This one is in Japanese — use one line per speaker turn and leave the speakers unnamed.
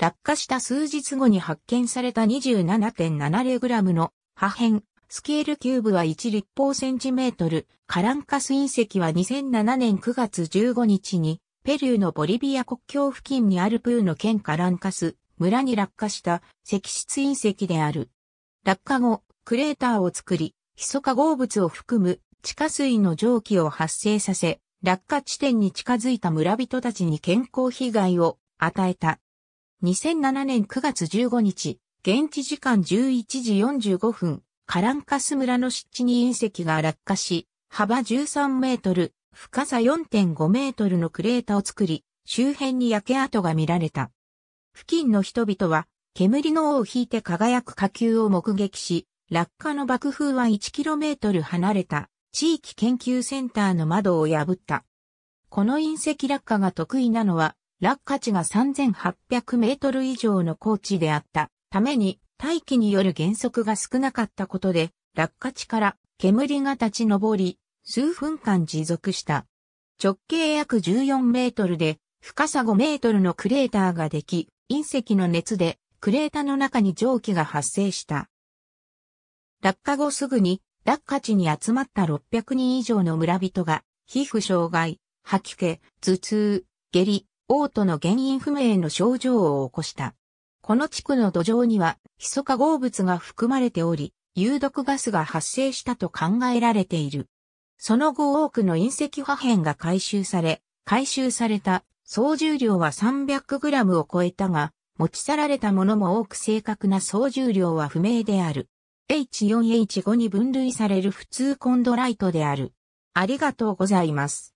落下した数日後に発見された 27.70g の破片、スケールキューブは1立方センチメートル、カランカス隕石は2007年9月15日に、ペルーのボリビア国境付近にあるプーの県カランカス、村に落下した石質隕石である。落下後、クレーターを作り、密化合物を含む地下水の蒸気を発生させ、落下地点に近づいた村人たちに健康被害を与えた。2007年9月15日、現地時間11時45分、カランカス村の湿地に隕石が落下し、幅13メートル、深さ4.5メートルのクレータを作り、周辺に焼け跡が見られた。付近の人々は、煙の尾を引いて輝く火球を目撃し、落下の爆風は 1km 離れた地域研究センターの窓を破った。この隕石落下が得意なのは落下地が3800メートル以上の高地であったために大気による減速が少なかったことで落下地から煙が立ち上り数分間持続した。直径約14メートルで深さ5メートルのクレーターができ隕石の熱でクレーターの中に蒸気が発生した。落下後すぐに落下地に集まった600人以上の村人が皮膚障害、吐き気、頭痛、下痢、嘔吐の原因不明の症状を起こした。この地区の土壌には、ヒ素化合物が含まれており、有毒ガスが発生したと考えられている。その後多くの隕石破片が回収され、回収された総重量は 300g を超えたが、持ち去られたものも多く正確な総重量は不明である。H4H5 に分類される普通コンドライトである。ありがとうございます。